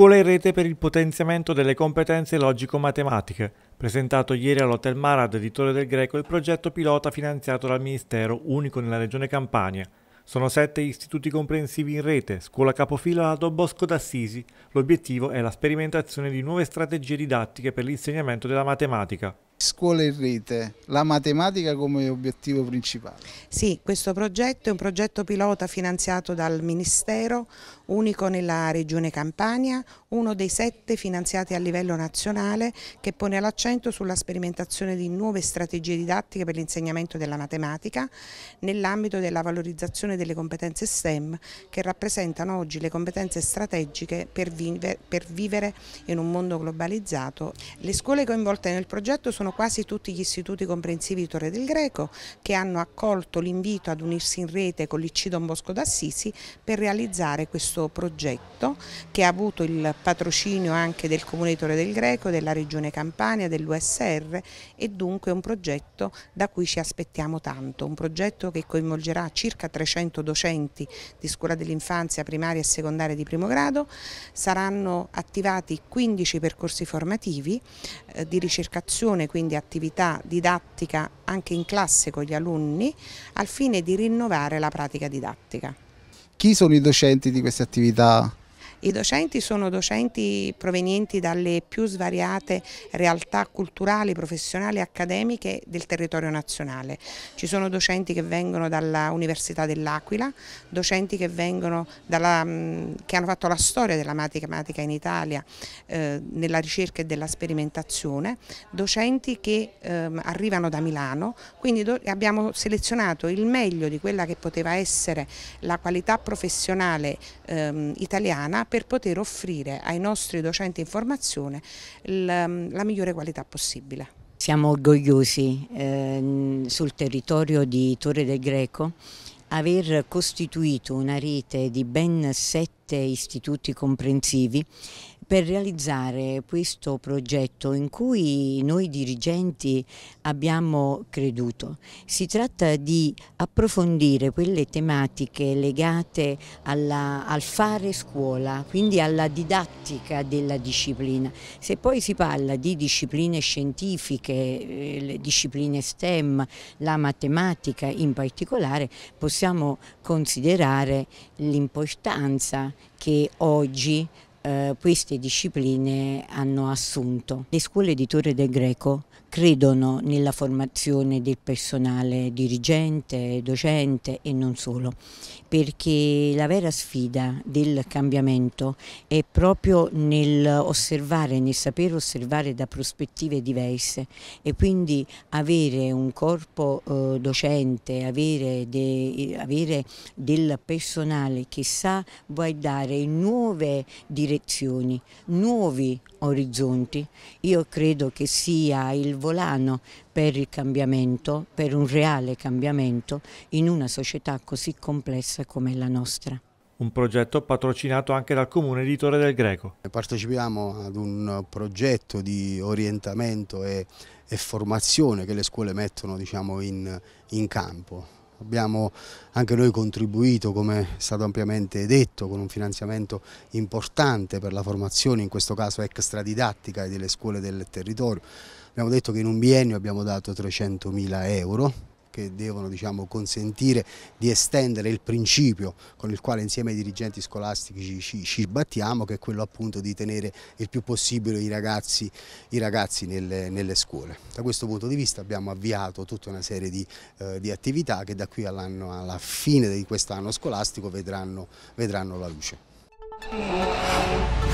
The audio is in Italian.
Scuola in rete per il potenziamento delle competenze logico-matematiche. Presentato ieri all'Hotel Marad di Torre del Greco il progetto pilota finanziato dal Ministero, unico nella regione Campania. Sono sette istituti comprensivi in rete, scuola capofila a Don Bosco d'Assisi. L'obiettivo è la sperimentazione di nuove strategie didattiche per l'insegnamento della matematica scuola in rete, la matematica come obiettivo principale. Sì, questo progetto è un progetto pilota finanziato dal Ministero, unico nella Regione Campania, uno dei sette finanziati a livello nazionale che pone l'accento sulla sperimentazione di nuove strategie didattiche per l'insegnamento della matematica nell'ambito della valorizzazione delle competenze STEM che rappresentano oggi le competenze strategiche per, vive, per vivere in un mondo globalizzato. Le scuole coinvolte nel progetto sono quasi quasi tutti gli istituti comprensivi di Torre del Greco che hanno accolto l'invito ad unirsi in rete con l'IC Don Bosco d'Assisi per realizzare questo progetto che ha avuto il patrocinio anche del Comune di Torre del Greco, della Regione Campania, dell'USR e dunque un progetto da cui ci aspettiamo tanto, un progetto che coinvolgerà circa 300 docenti di scuola dell'infanzia primaria e secondaria di primo grado, saranno attivati 15 percorsi formativi eh, di ricercazione quindi a attività didattica anche in classe con gli alunni al fine di rinnovare la pratica didattica. Chi sono i docenti di queste attività i docenti sono docenti provenienti dalle più svariate realtà culturali, professionali e accademiche del territorio nazionale. Ci sono docenti che vengono dall'Università dell'Aquila, docenti che, dalla, mm, che, hanno fatto la storia della matematica in Italia eh, nella ricerca e della sperimentazione, docenti che eh, arrivano da Milano, quindi abbiamo selezionato il meglio di quella che poteva essere la qualità professionale ehm, italiana per poter offrire ai nostri docenti in formazione mm, la migliore qualità possibile. Siamo orgogliosi eh, sul territorio di Torre del Greco aver costituito una rete di ben sette istituti comprensivi per realizzare questo progetto in cui noi dirigenti abbiamo creduto. Si tratta di approfondire quelle tematiche legate alla, al fare scuola, quindi alla didattica della disciplina. Se poi si parla di discipline scientifiche, eh, le discipline STEM, la matematica in particolare, possiamo considerare l'importanza che oggi eh, queste discipline hanno assunto. Le scuole di Torre del Greco credono nella formazione del personale dirigente, docente e non solo, perché la vera sfida del cambiamento è proprio nel osservare, nel saper osservare da prospettive diverse e quindi avere un corpo eh, docente, avere, de, avere del personale che sa vuoi dare nuove direzioni direzioni, nuovi orizzonti. Io credo che sia il volano per il cambiamento, per un reale cambiamento in una società così complessa come la nostra un progetto patrocinato anche dal comune Editore del Greco. Partecipiamo ad un progetto di orientamento e, e formazione che le scuole mettono diciamo, in, in campo Abbiamo anche noi contribuito, come è stato ampiamente detto, con un finanziamento importante per la formazione, in questo caso extradidattica, delle scuole del territorio. Abbiamo detto che in un biennio abbiamo dato 300.000 euro, che devono diciamo, consentire di estendere il principio con il quale insieme ai dirigenti scolastici ci, ci battiamo, che è quello appunto di tenere il più possibile i ragazzi, i ragazzi nelle, nelle, scuole. Da questo punto di vista abbiamo avviato tutta una serie di, eh, di attività che da qui all alla fine di quest'anno scolastico vedranno, vedranno la luce.